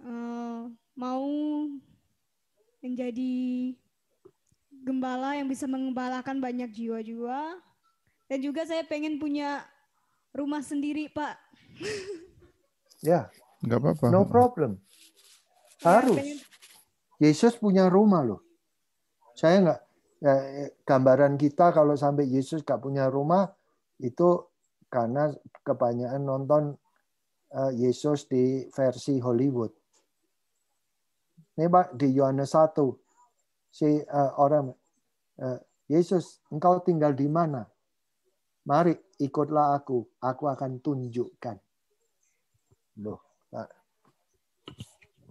uh, mau menjadi gembala yang bisa mengembalakan banyak jiwa-jiwa dan juga saya pengen punya rumah sendiri pak ya nggak apa-apa no problem ya, harus Yesus punya rumah loh saya nggak gambaran kita kalau sampai Yesus gak punya rumah itu karena kebanyakan nonton eh, Yesus di versi Hollywood. Ini Pak di Yohanes 1 si uh, orang uh, Yesus engkau tinggal di mana? Mari ikutlah aku, aku akan tunjukkan. Loh, nah,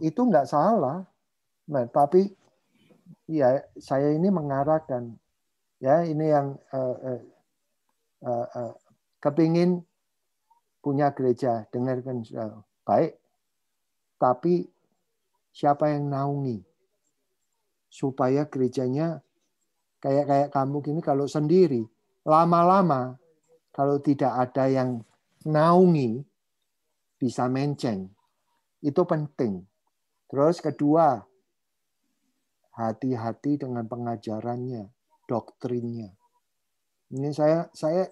itu enggak salah. Nah, tapi Iya, saya ini mengarahkan. Ya, ini yang uh, uh, uh, kepingin punya gereja, dengarkan uh, Baik, tapi siapa yang naungi supaya gerejanya kayak kayak kamu gini kalau sendiri lama-lama kalau tidak ada yang naungi bisa menceng itu penting terus kedua hati-hati dengan pengajarannya, doktrinnya. Ini saya saya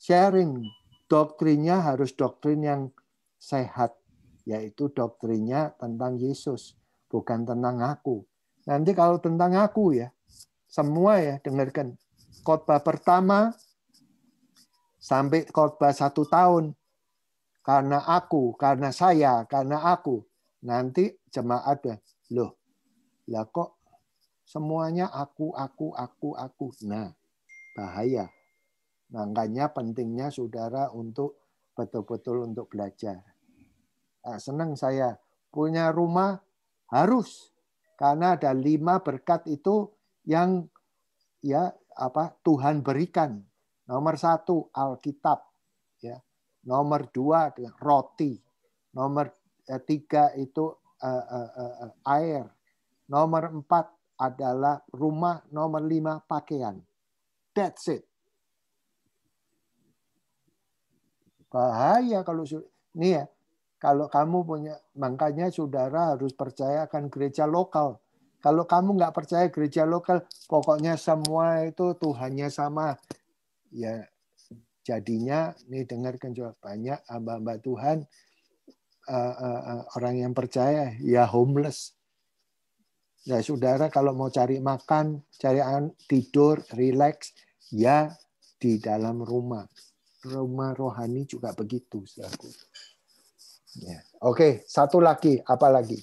sharing doktrinnya harus doktrin yang sehat, yaitu doktrinnya tentang Yesus, bukan tentang aku. Nanti kalau tentang aku ya, semua ya dengarkan. Khotbah pertama sampai khotbah satu tahun karena aku, karena saya, karena aku. Nanti jemaat ya, loh, lah kok Semuanya aku, aku, aku, aku. Nah, bahaya. Makanya pentingnya saudara untuk betul-betul untuk belajar. Nah, senang saya punya rumah harus karena ada lima berkat itu yang ya apa Tuhan berikan. Nomor satu Alkitab, ya. Nomor dua roti, nomor eh, tiga itu uh, uh, uh, air, nomor empat adalah rumah nomor lima pakaian. That's it. Bahaya kalau nih ya, kalau kamu punya makanya saudara harus percayakan gereja lokal. Kalau kamu nggak percaya gereja lokal, pokoknya semua itu Tuhannya sama. Ya jadinya nih dengarkan juga banyak hamba-hamba Tuhan uh, uh, uh, orang yang percaya ya homeless Ya, saudara kalau mau cari makan, cari tidur, relax, ya di dalam rumah. Rumah rohani juga begitu, saudaraku. Ya. Oke, satu lagi, apa lagi?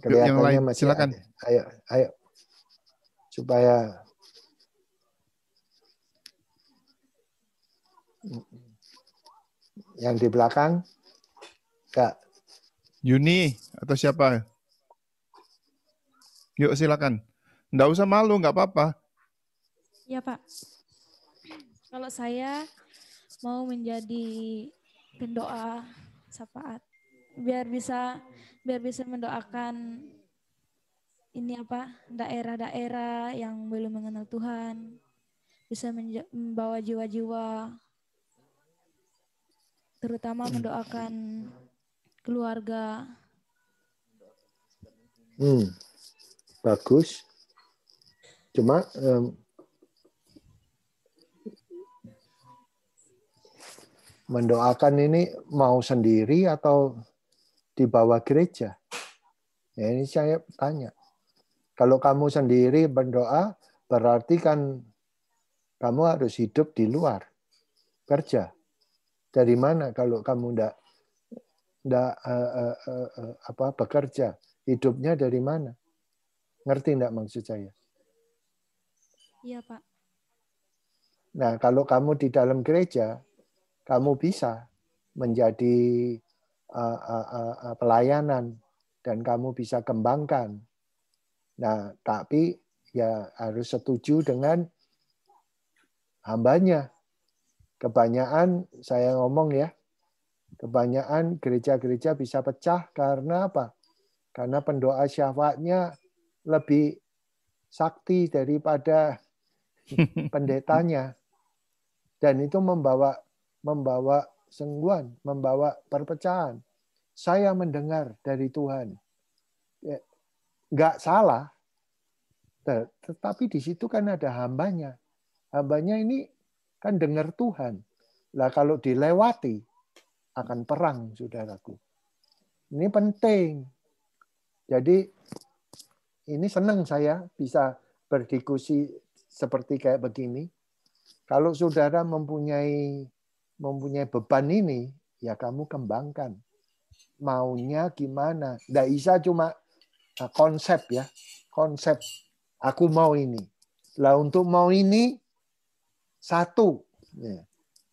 Kelihatannya yang lain, masih silakan. Ada. Ayo, ayo. Supaya yang di belakang, enggak. Yuni atau siapa? Yuk silakan. Nggak usah malu, nggak apa-apa. Iya Pak. Kalau saya mau menjadi pendoa sapaat, biar bisa biar bisa mendoakan ini apa daerah-daerah yang belum mengenal Tuhan bisa membawa jiwa-jiwa terutama mendoakan keluarga. Hmm, bagus. Cuma um, mendoakan ini mau sendiri atau di bawah gereja? Ya, ini saya tanya. Kalau kamu sendiri berdoa, berarti kan kamu harus hidup di luar, kerja. Dari mana kalau kamu tidak ndak uh, uh, uh, uh, apa bekerja hidupnya dari mana ngerti ndak maksud saya iya pak nah kalau kamu di dalam gereja kamu bisa menjadi uh, uh, uh, uh, pelayanan dan kamu bisa kembangkan nah tapi ya harus setuju dengan hambanya kebanyakan saya ngomong ya Kebanyakan gereja-gereja bisa pecah karena apa? Karena pendoa syafatnya lebih sakti daripada pendetanya. Dan itu membawa membawa sengguan, membawa perpecahan. Saya mendengar dari Tuhan. Ya, nggak salah, tetapi di situ kan ada hambanya. Hambanya ini kan dengar Tuhan. Lah kalau dilewati akan perang, saudaraku. Ini penting. Jadi ini senang saya bisa berdiskusi seperti kayak begini. Kalau saudara mempunyai mempunyai beban ini, ya kamu kembangkan. Maunya gimana? Tidak bisa cuma eh, konsep ya. Konsep, aku mau ini. Lah untuk mau ini, satu. Ya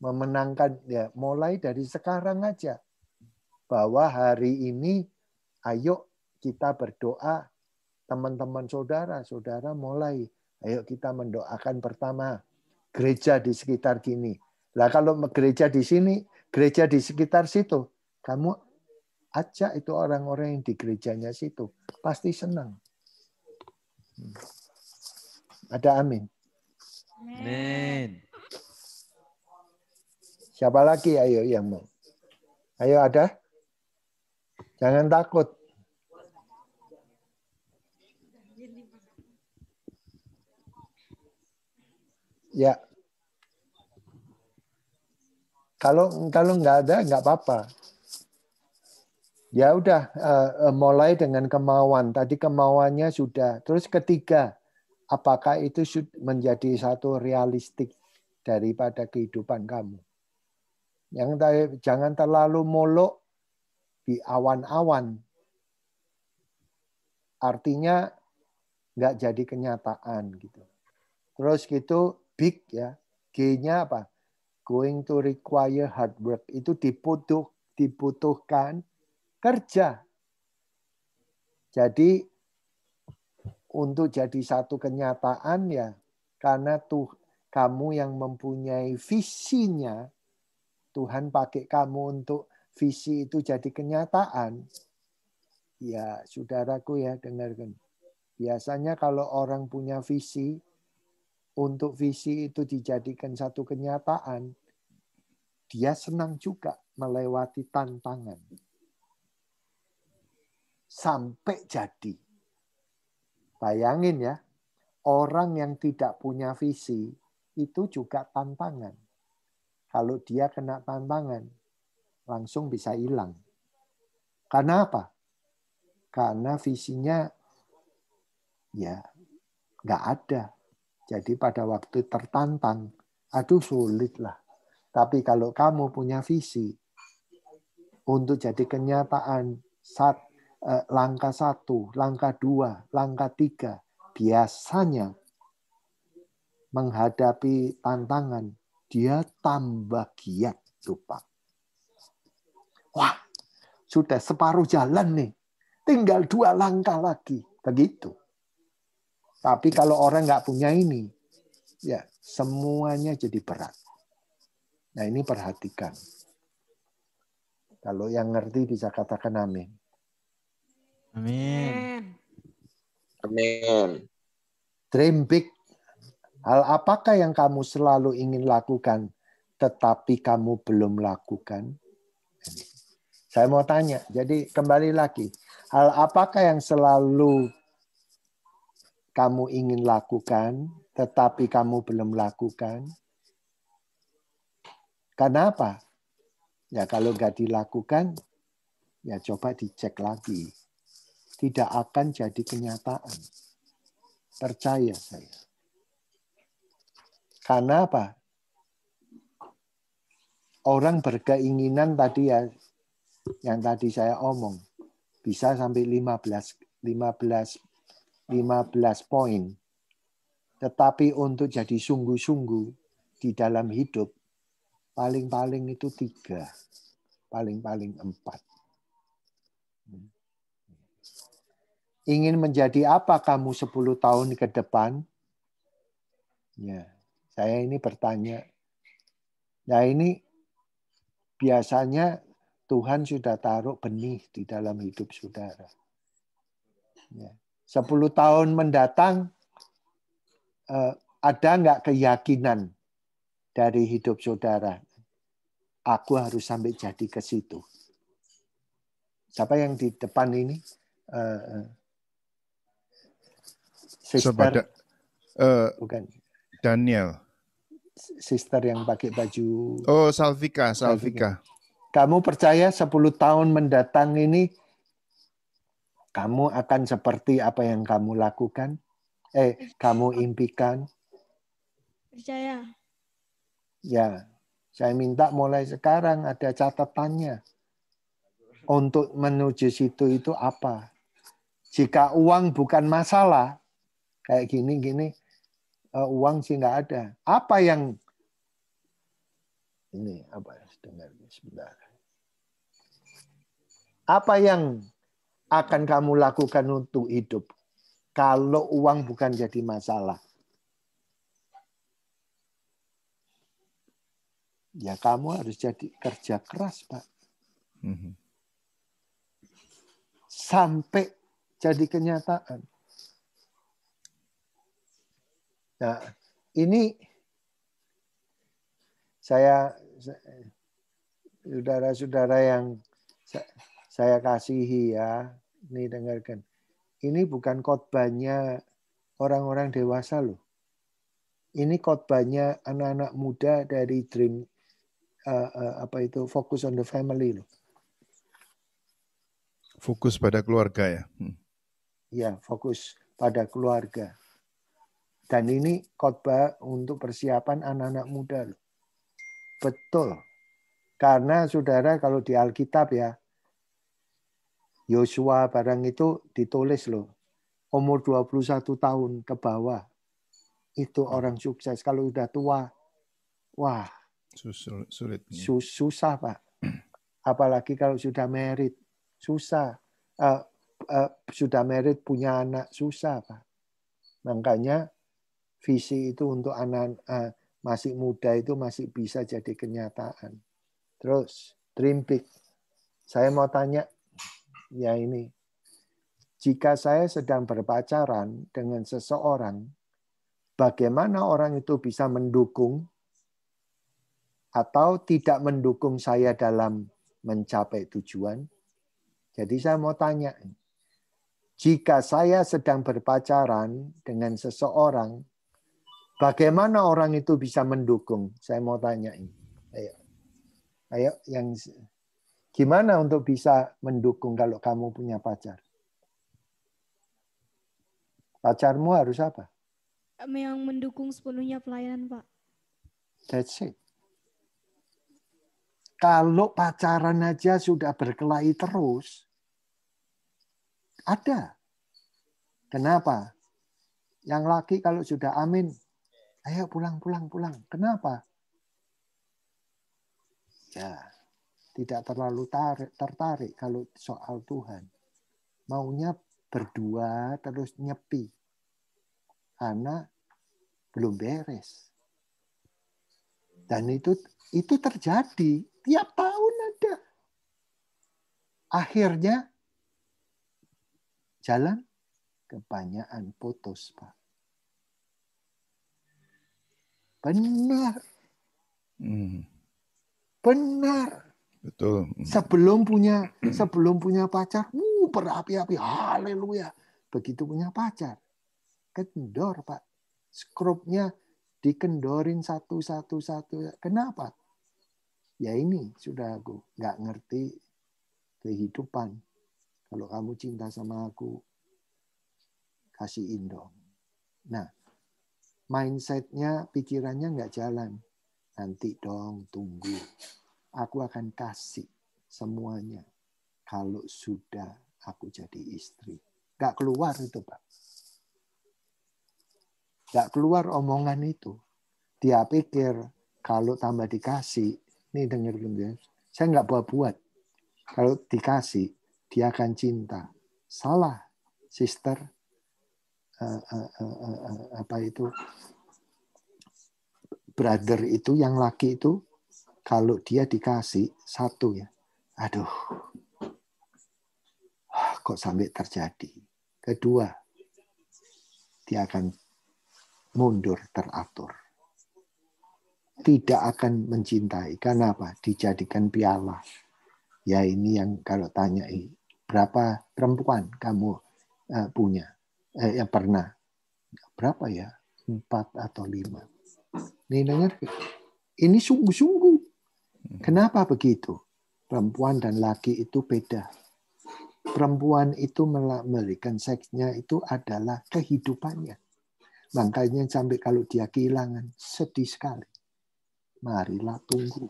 memenangkan ya mulai dari sekarang aja bahwa hari ini ayo kita berdoa teman-teman saudara saudara mulai ayo kita mendoakan pertama gereja di sekitar kini lah kalau gereja di sini gereja di sekitar situ kamu ajak itu orang-orang yang di gerejanya situ pasti senang hmm. ada amin amin Siapa lagi ayo yang mau? Ayo ada? Jangan takut. Ya. Kalau kalau nggak ada nggak apa-apa. Ya udah uh, mulai dengan kemauan. Tadi kemauannya sudah. Terus ketiga, apakah itu menjadi satu realistik daripada kehidupan kamu? yang jangan terlalu molok di awan-awan. Artinya nggak jadi kenyataan gitu. Terus gitu big ya, G-nya apa? Going to require hard work itu dibutuh dibutuhkan kerja. Jadi untuk jadi satu kenyataan ya karena tuh kamu yang mempunyai visinya Tuhan pakai kamu untuk visi itu jadi kenyataan, ya saudaraku ya dengarkan. Biasanya kalau orang punya visi, untuk visi itu dijadikan satu kenyataan, dia senang juga melewati tantangan. Sampai jadi. Bayangin ya, orang yang tidak punya visi itu juga tantangan kalau dia kena tantangan, langsung bisa hilang. Karena apa? Karena visinya ya nggak ada. Jadi pada waktu tertantang, aduh sulit lah. Tapi kalau kamu punya visi untuk jadi kenyataan saat eh, langkah satu, langkah dua, langkah tiga, biasanya menghadapi tantangan dia tambah giat lupa. Wah, sudah separuh jalan nih. Tinggal dua langkah lagi. Begitu. Tapi kalau orang nggak punya ini, ya semuanya jadi berat. Nah ini perhatikan. Kalau yang ngerti bisa katakan amin. Amin. Amin. Dream big Hal apakah yang kamu selalu ingin lakukan tetapi kamu belum lakukan? Saya mau tanya. Jadi kembali lagi, hal apakah yang selalu kamu ingin lakukan tetapi kamu belum lakukan? Kenapa? Ya kalau nggak dilakukan, ya coba dicek lagi. Tidak akan jadi kenyataan. Percaya saya. Karena apa? Orang berkeinginan tadi ya yang tadi saya omong bisa sampai 15 15 15 poin. Tetapi untuk jadi sungguh-sungguh di dalam hidup paling-paling itu tiga, paling-paling empat. Ingin menjadi apa kamu 10 tahun ke depan? Ya. Saya ini bertanya. Nah ini biasanya Tuhan sudah taruh benih di dalam hidup saudara. Ya. Sepuluh tahun mendatang, eh, ada nggak keyakinan dari hidup saudara? Aku harus sampai jadi ke situ. Siapa yang di depan ini? Eh, eh. Sister. Bukan. Daniel sister yang pakai baju Oh, Salvika, Salvika. Kamu percaya 10 tahun mendatang ini kamu akan seperti apa yang kamu lakukan? Eh, kamu impikan? Percaya. Ya, saya minta mulai sekarang ada catatannya. Untuk menuju situ itu apa? Jika uang bukan masalah, kayak gini-gini, Eh, uang sih nggak ada. Apa yang ini apa? Dengar sebentar. Apa yang akan kamu lakukan untuk hidup kalau uang bukan jadi masalah? Ya kamu harus jadi kerja keras, Pak. Mhm. Sampai jadi kenyataan Nah, ini saya saudara-saudara yang saya kasihi ya, ini dengarkan. Ini bukan khotbahnya orang-orang dewasa loh. Ini khotbahnya anak-anak muda dari Dream eh, eh, apa itu Focus on the Family loh. Fokus pada keluarga ya. Hmm. Ya, fokus pada keluarga. Dan ini khotbah untuk persiapan anak-anak muda. Loh. Betul. Karena saudara kalau di Alkitab ya, Yosua barang itu ditulis loh. Umur 21 tahun ke bawah. Itu orang sukses. Kalau udah tua, wah. sulit. susah Pak. Apalagi kalau sudah merit. Susah. Uh, uh, sudah merit punya anak. Susah Pak. Makanya visi itu untuk anak uh, masih muda itu masih bisa jadi kenyataan. Terus dream big. Saya mau tanya ya ini. Jika saya sedang berpacaran dengan seseorang, bagaimana orang itu bisa mendukung atau tidak mendukung saya dalam mencapai tujuan? Jadi saya mau tanya, jika saya sedang berpacaran dengan seseorang, Bagaimana orang itu bisa mendukung? Saya mau tanya ini. Ayo. Ayo yang gimana untuk bisa mendukung kalau kamu punya pacar? Pacarmu harus apa? Yang mendukung sepenuhnya pelayanan, Pak. That's it. Kalau pacaran aja sudah berkelahi terus, ada. Kenapa? Yang laki kalau sudah amin, Ayo pulang, pulang, pulang. Kenapa? Ya, tidak terlalu tarik, tertarik kalau soal Tuhan. Maunya berdua terus nyepi. Karena belum beres. Dan itu itu terjadi tiap tahun ada. Akhirnya jalan kebanyakan putus, Pak. Benar. Hmm. Benar. Betul. Sebelum punya sebelum punya pacar, uh, berapi-api, haleluya. Begitu punya pacar, kendor pak, skrupnya dikendorin satu-satu satu. Kenapa? Ya ini sudah aku nggak ngerti kehidupan. Kalau kamu cinta sama aku, kasih dong. Nah, mindsetnya, pikirannya nggak jalan. Nanti dong, tunggu. Aku akan kasih semuanya kalau sudah aku jadi istri. Nggak keluar itu, Pak. Nggak keluar omongan itu. Dia pikir kalau tambah dikasih, ini dengar ya. Saya nggak buat-buat. Kalau dikasih, dia akan cinta. Salah, sister Eh, eh, eh, apa itu brother itu yang laki itu kalau dia dikasih satu ya, aduh, kok sampai terjadi. Kedua, dia akan mundur teratur. Tidak akan mencintai. karena apa Dijadikan piala. Ya ini yang kalau tanya, berapa perempuan kamu punya? eh, yang pernah berapa ya empat atau lima ini dengar ini sungguh-sungguh hmm. kenapa begitu perempuan dan laki itu beda perempuan itu memberikan seksnya itu adalah kehidupannya makanya sampai kalau dia kehilangan sedih sekali marilah tunggu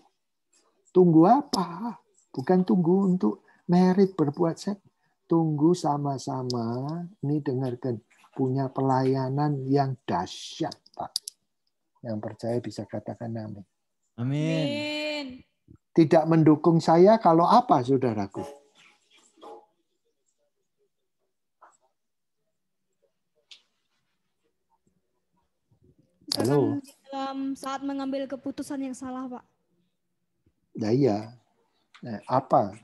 tunggu apa bukan tunggu untuk merit berbuat seks tunggu sama-sama. Ini dengarkan, punya pelayanan yang dahsyat, Pak. Yang percaya bisa katakan amin. Amin. Tidak mendukung saya kalau apa, saudaraku? Halo. Dalam saat mengambil keputusan yang salah, Pak. ya, iya. Nah, apa?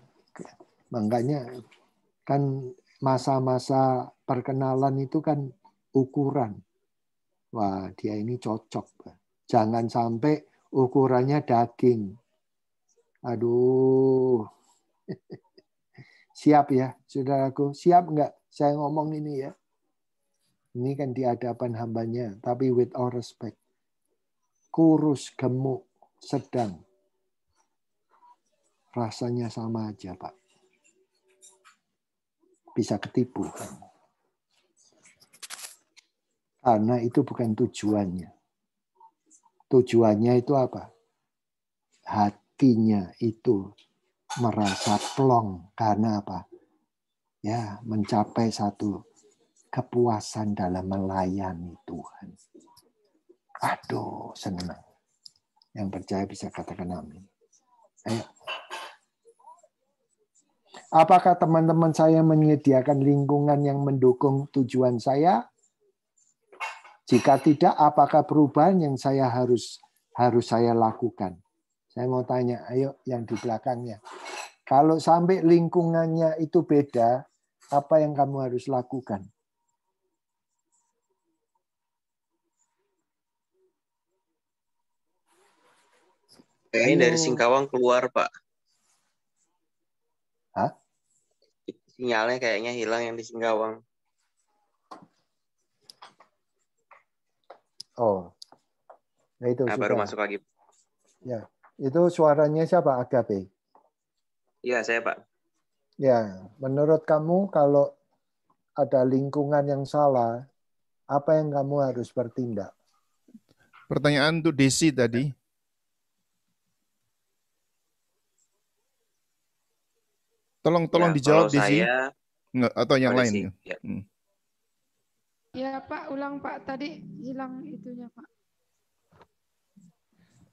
Makanya Kan masa-masa perkenalan itu kan ukuran. Wah, dia ini cocok. Jangan sampai ukurannya daging. Aduh. Siap ya, saudaraku. Siap enggak saya ngomong ini ya? Ini kan di hadapan hambanya, tapi with all respect. Kurus, gemuk, sedang. Rasanya sama aja, Pak bisa ketipu Karena itu bukan tujuannya. Tujuannya itu apa? Hatinya itu merasa plong karena apa? Ya, mencapai satu kepuasan dalam melayani Tuhan. Aduh, senang. Yang percaya bisa katakan amin. Ayo. Apakah teman-teman saya menyediakan lingkungan yang mendukung tujuan saya? Jika tidak, apakah perubahan yang saya harus harus saya lakukan? Saya mau tanya, ayo yang di belakangnya. Kalau sampai lingkungannya itu beda, apa yang kamu harus lakukan? Ini dari Singkawang keluar, Pak. sinyalnya kayaknya hilang yang di Singgawang. Oh, nah, itu nah, baru masuk lagi. Ya, itu suaranya siapa Agape? Iya saya Pak. Ya, menurut kamu kalau ada lingkungan yang salah, apa yang kamu harus bertindak? Pertanyaan untuk Desi tadi, Tolong tolong ya, dijawab di sini. Nggak, atau yang lain. Sih, ya. Hmm. ya Pak, ulang Pak tadi hilang itunya Pak.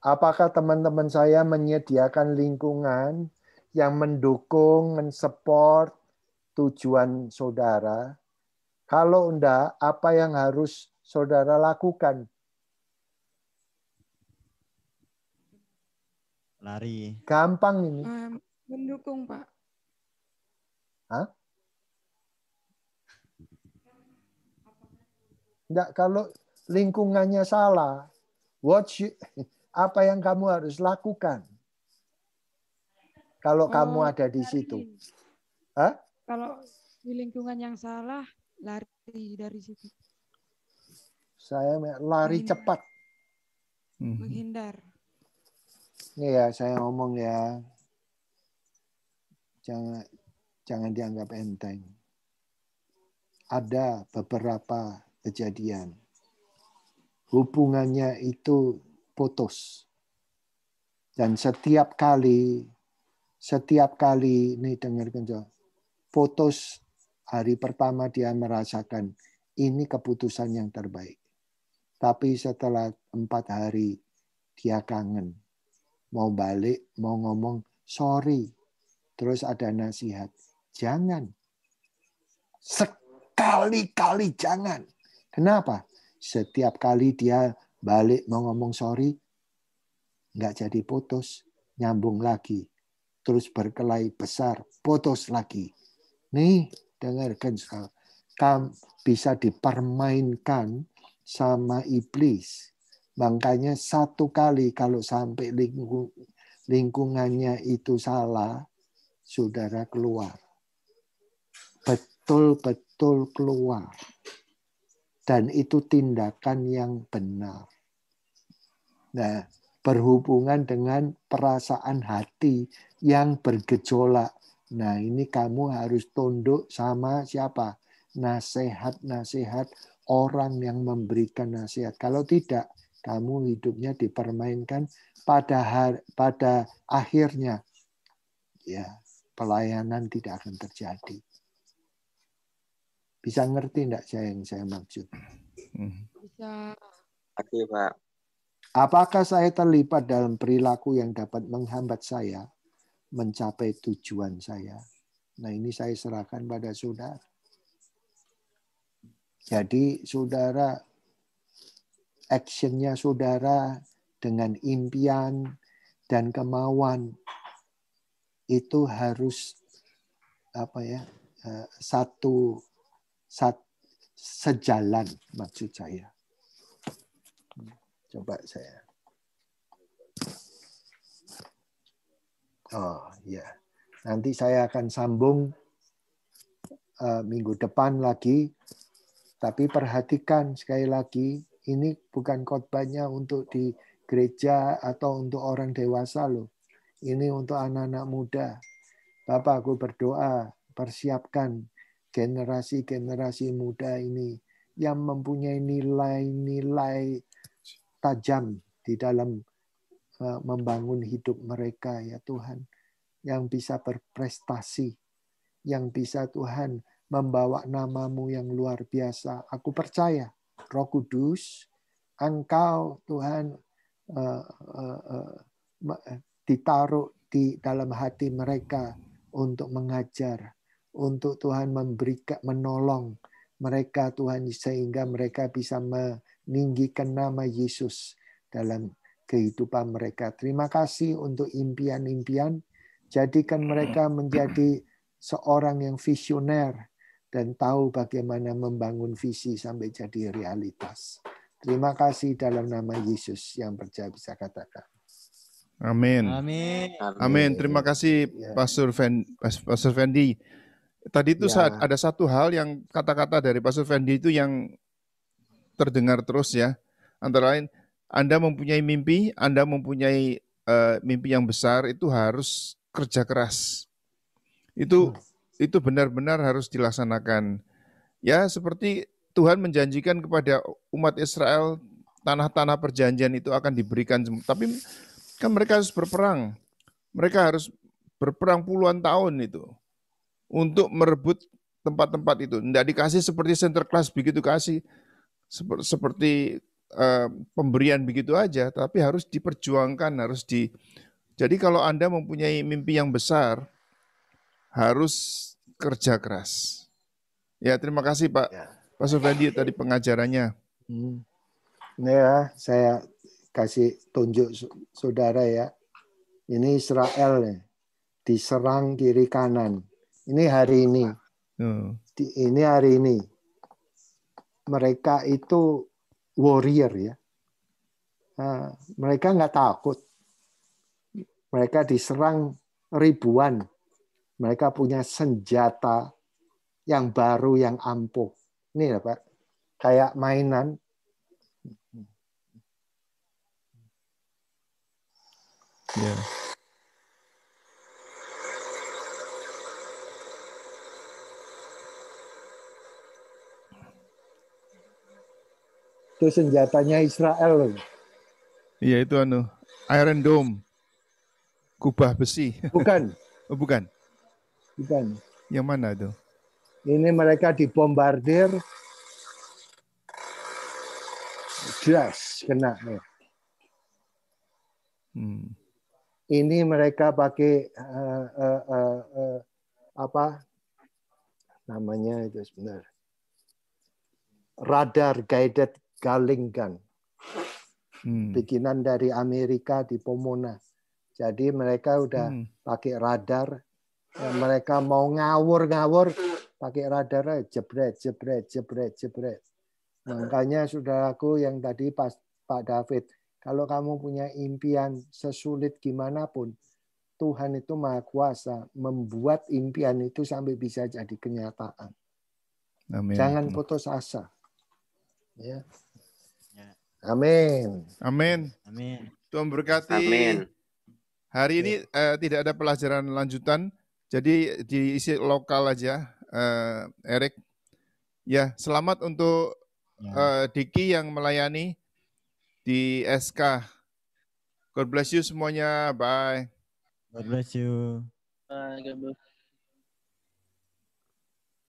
Apakah teman-teman saya menyediakan lingkungan yang mendukung, mensupport tujuan saudara? Kalau enggak, apa yang harus saudara lakukan? Lari. Gampang ini. Um, mendukung, Pak. Hah? kalau lingkungannya salah, what you, apa yang kamu harus lakukan? Kalau oh, kamu ada di lari. situ. Hah? Kalau di lingkungan yang salah, lari dari situ. Saya lari Menghindar. cepat. Mhm. Menghindar. ini ya saya ngomong ya. Jangan jangan dianggap enteng. Ada beberapa kejadian. Hubungannya itu putus. Dan setiap kali, setiap kali, ini dengarkan jauh, putus hari pertama dia merasakan ini keputusan yang terbaik. Tapi setelah empat hari dia kangen. Mau balik, mau ngomong, sorry. Terus ada nasihat Jangan. Sekali-kali jangan. Kenapa? Setiap kali dia balik mau ngomong sorry, nggak jadi putus, nyambung lagi. Terus berkelahi besar, putus lagi. Nih, dengarkan Kamu bisa dipermainkan sama iblis. Makanya satu kali kalau sampai lingkung, lingkungannya itu salah, saudara keluar betul-betul keluar. Dan itu tindakan yang benar. Nah, berhubungan dengan perasaan hati yang bergejolak. Nah, ini kamu harus tunduk sama siapa? Nasihat-nasihat orang yang memberikan nasihat. Kalau tidak, kamu hidupnya dipermainkan pada hari, pada akhirnya ya pelayanan tidak akan terjadi. Bisa ngerti enggak saya yang saya maksud? Hmm. Bisa. Oke, Pak. Apakah saya terlibat dalam perilaku yang dapat menghambat saya mencapai tujuan saya? Nah, ini saya serahkan pada saudara. Jadi, saudara, actionnya saudara dengan impian dan kemauan itu harus apa ya eh, satu sejalan maksud saya. Coba saya. Oh ya, yeah. nanti saya akan sambung uh, minggu depan lagi. Tapi perhatikan sekali lagi, ini bukan khotbahnya untuk di gereja atau untuk orang dewasa loh. Ini untuk anak-anak muda. Bapak aku berdoa, persiapkan generasi-generasi muda ini yang mempunyai nilai-nilai tajam di dalam e, membangun hidup mereka ya Tuhan yang bisa berprestasi yang bisa Tuhan membawa namamu yang luar biasa aku percaya Roh Kudus engkau Tuhan e, e, ditaruh di dalam hati mereka untuk mengajar untuk Tuhan memberikan menolong mereka Tuhan sehingga mereka bisa meninggikan nama Yesus dalam kehidupan mereka. Terima kasih untuk impian-impian. Jadikan mereka menjadi seorang yang visioner dan tahu bagaimana membangun visi sampai jadi realitas. Terima kasih dalam nama Yesus yang percaya bisa katakan. Amin. Amin. Amin. Terima kasih ya. Pastor Fendi. Pastor Fendi. Tadi itu ya. ada satu hal yang kata-kata dari Pak Sufendi itu yang terdengar terus ya. Antara lain, Anda mempunyai mimpi, Anda mempunyai uh, mimpi yang besar itu harus kerja keras. Itu ya. itu benar-benar harus dilaksanakan. Ya, seperti Tuhan menjanjikan kepada umat Israel tanah-tanah perjanjian itu akan diberikan. Tapi kan mereka harus berperang. Mereka harus berperang puluhan tahun itu untuk merebut tempat-tempat itu. Tidak dikasih seperti center class begitu kasih seperti, eh, pemberian begitu aja, tapi harus diperjuangkan, harus di Jadi kalau Anda mempunyai mimpi yang besar harus kerja keras. Ya, terima kasih Pak ya. Pak Sofendi tadi pengajarannya. Hmm. Ya, saya kasih tunjuk saudara ya. Ini Israel nih, Diserang kiri kanan ini hari ini. Hmm. Di, ini hari ini. Mereka itu warrior ya. Nah, mereka nggak takut. Mereka diserang ribuan. Mereka punya senjata yang baru, yang ampuh. Ini ya Pak, kayak mainan. Yeah. Itu senjatanya Israel. loh, Iya itu anu Iron Dome. Kubah besi. Bukan. oh, bukan. Bukan. Yang mana tuh? Ini mereka dibombardir jelas kena. Ya. Hmm. Ini mereka pakai uh, uh, uh, uh, apa namanya itu sebenarnya radar guided Galinggan. Hmm. Bikinan dari Amerika di Pomona. Jadi mereka udah hmm. pakai radar. Ya, mereka mau ngawur-ngawur pakai radar jebret jebret jebret jebret. Makanya saudaraku yang tadi pas Pak David, kalau kamu punya impian sesulit gimana pun, Tuhan itu maha kuasa membuat impian itu sampai bisa jadi kenyataan. Amin. Jangan putus asa. Ya. Amin. Amin. Amin. Tuhan berkati. Amin. Hari ini uh, tidak ada pelajaran lanjutan, jadi diisi lokal aja, uh, Erik. Ya, selamat untuk ya. Uh, Diki yang melayani di SK. God bless you semuanya. Bye. God bless you. Bye. God bless.